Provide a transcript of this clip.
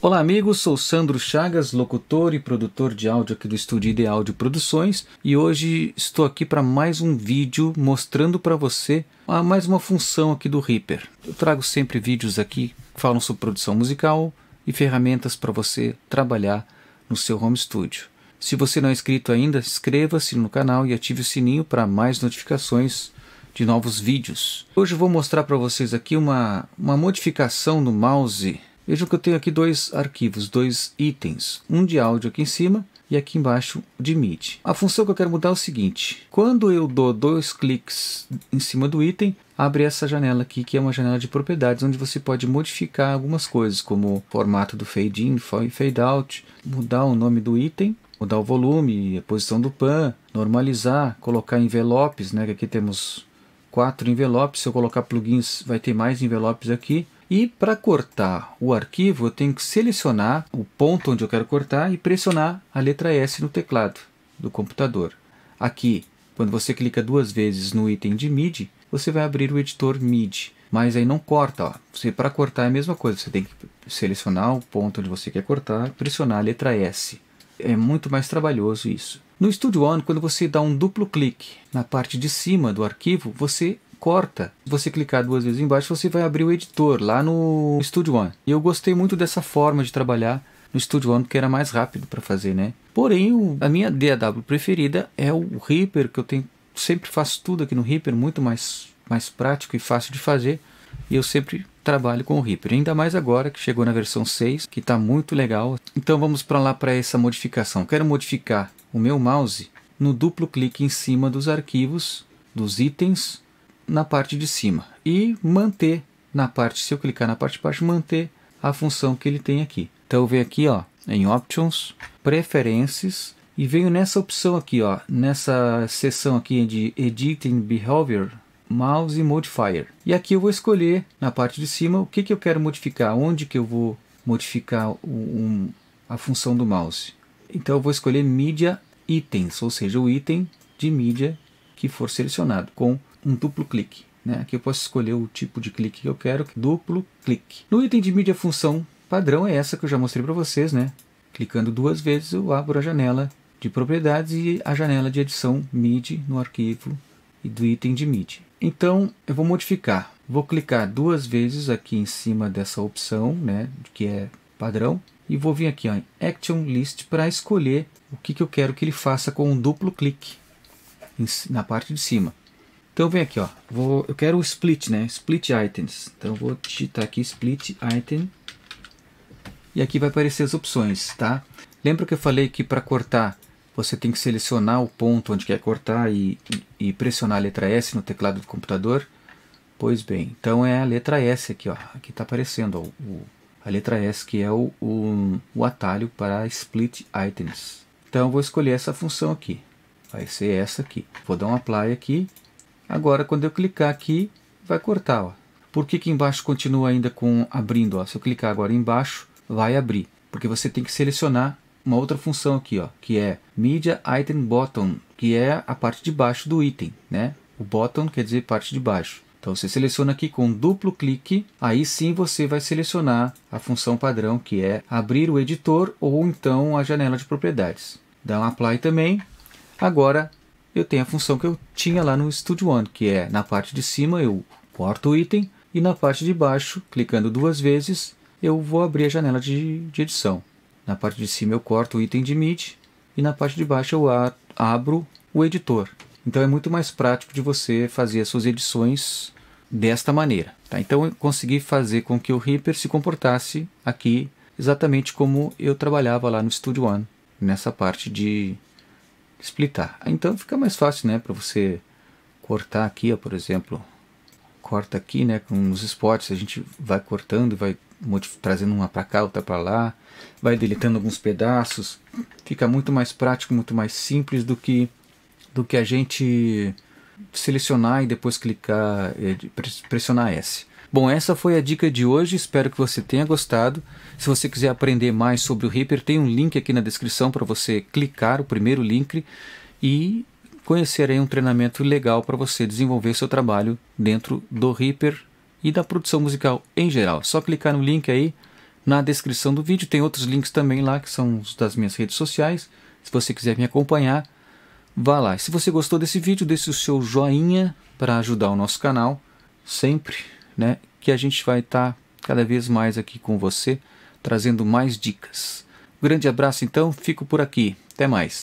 Olá, amigos. Sou Sandro Chagas, locutor e produtor de áudio aqui do estúdio Ideal de Produções, e hoje estou aqui para mais um vídeo mostrando para você ah, mais uma função aqui do Reaper. Eu trago sempre vídeos aqui que falam sobre produção musical e ferramentas para você trabalhar no seu home studio. Se você não é inscrito ainda, inscreva-se no canal e ative o sininho para mais notificações de novos vídeos. Hoje vou mostrar para vocês aqui uma, uma modificação no mouse Veja que eu tenho aqui dois arquivos, dois itens, um de áudio aqui em cima e aqui embaixo de MIDI. A função que eu quero mudar é o seguinte, quando eu dou dois cliques em cima do item, abre essa janela aqui, que é uma janela de propriedades, onde você pode modificar algumas coisas, como o formato do fade in, fade out, mudar o nome do item, mudar o volume, a posição do pan, normalizar, colocar envelopes, né? aqui temos quatro envelopes, se eu colocar plugins vai ter mais envelopes aqui, e para cortar o arquivo, eu tenho que selecionar o ponto onde eu quero cortar e pressionar a letra S no teclado do computador. Aqui, quando você clica duas vezes no item de MIDI, você vai abrir o editor MIDI. Mas aí não corta, ó. Você para cortar é a mesma coisa, você tem que selecionar o ponto onde você quer cortar, pressionar a letra S. É muito mais trabalhoso isso. No Studio One, quando você dá um duplo clique na parte de cima do arquivo, você corta. Se você clicar duas vezes embaixo, você vai abrir o editor lá no Studio One. E eu gostei muito dessa forma de trabalhar no Studio One, porque era mais rápido para fazer, né? Porém, o, a minha DAW preferida é o Reaper, que eu tenho, sempre faço tudo aqui no Reaper, muito mais, mais prático e fácil de fazer. E eu sempre trabalho com o Reaper, ainda mais agora que chegou na versão 6, que está muito legal. Então vamos para lá para essa modificação. Quero modificar o meu mouse no duplo clique em cima dos arquivos, dos itens na parte de cima e manter na parte, se eu clicar na parte de baixo, manter a função que ele tem aqui. Então eu venho aqui ó, em Options, Preferences e venho nessa opção aqui, ó, nessa seção aqui de Editing Behavior, Mouse Modifier. E aqui eu vou escolher na parte de cima o que, que eu quero modificar, onde que eu vou modificar o, um, a função do mouse. Então eu vou escolher Media Items, ou seja, o item de mídia que for selecionado com um duplo clique. Né? Aqui eu posso escolher o tipo de clique que eu quero, duplo clique. No item de mídia, a função padrão é essa que eu já mostrei para vocês. Né? Clicando duas vezes eu abro a janela de propriedades e a janela de edição MIDI no arquivo e do item de MIDI. Então eu vou modificar, vou clicar duas vezes aqui em cima dessa opção, né, que é padrão, e vou vir aqui ó, em Action List para escolher o que, que eu quero que ele faça com um duplo clique na parte de cima. Então vem aqui, ó. Vou, eu quero o split, né? Split items. Então vou digitar aqui split item. E aqui vai aparecer as opções, tá? Lembra que eu falei que para cortar você tem que selecionar o ponto onde quer cortar e, e, pressionar a letra S no teclado do computador? Pois bem, então é a letra S aqui, ó. Aqui está aparecendo ó, o, a letra S que é o, o, o atalho para split items. Então vou escolher essa função aqui. Vai ser essa aqui. Vou dar um apply aqui Agora, quando eu clicar aqui, vai cortar. Ó. Por que, que embaixo continua ainda com abrindo? Ó? Se eu clicar agora embaixo, vai abrir. Porque você tem que selecionar uma outra função aqui, ó, que é Media Item button, que é a parte de baixo do item. Né? O button quer dizer parte de baixo. Então você seleciona aqui com duplo clique, aí sim você vai selecionar a função padrão que é abrir o editor ou então a janela de propriedades. Dá um apply também. Agora eu tenho a função que eu tinha lá no Studio One, que é na parte de cima eu corto o item e na parte de baixo, clicando duas vezes, eu vou abrir a janela de, de edição. Na parte de cima eu corto o item de mid e na parte de baixo eu abro o editor. Então é muito mais prático de você fazer as suas edições desta maneira. Tá? Então eu consegui fazer com que o Reaper se comportasse aqui exatamente como eu trabalhava lá no Studio One, nessa parte de splitar. Então fica mais fácil, né, para você cortar aqui, ó, por exemplo, corta aqui, né, com os spots, a gente vai cortando, vai trazendo uma para cá, outra para lá, vai deletando alguns pedaços. Fica muito mais prático, muito mais simples do que do que a gente selecionar e depois clicar eh, pressionar S. Bom, essa foi a dica de hoje, espero que você tenha gostado. Se você quiser aprender mais sobre o Reaper, tem um link aqui na descrição para você clicar, o primeiro link, e conhecer aí um treinamento legal para você desenvolver seu trabalho dentro do Reaper e da produção musical em geral. É só clicar no link aí na descrição do vídeo, tem outros links também lá que são das minhas redes sociais. Se você quiser me acompanhar, vá lá. E se você gostou desse vídeo, deixe o seu joinha para ajudar o nosso canal sempre né, que a gente vai estar tá cada vez mais aqui com você, trazendo mais dicas. Grande abraço então, fico por aqui. Até mais.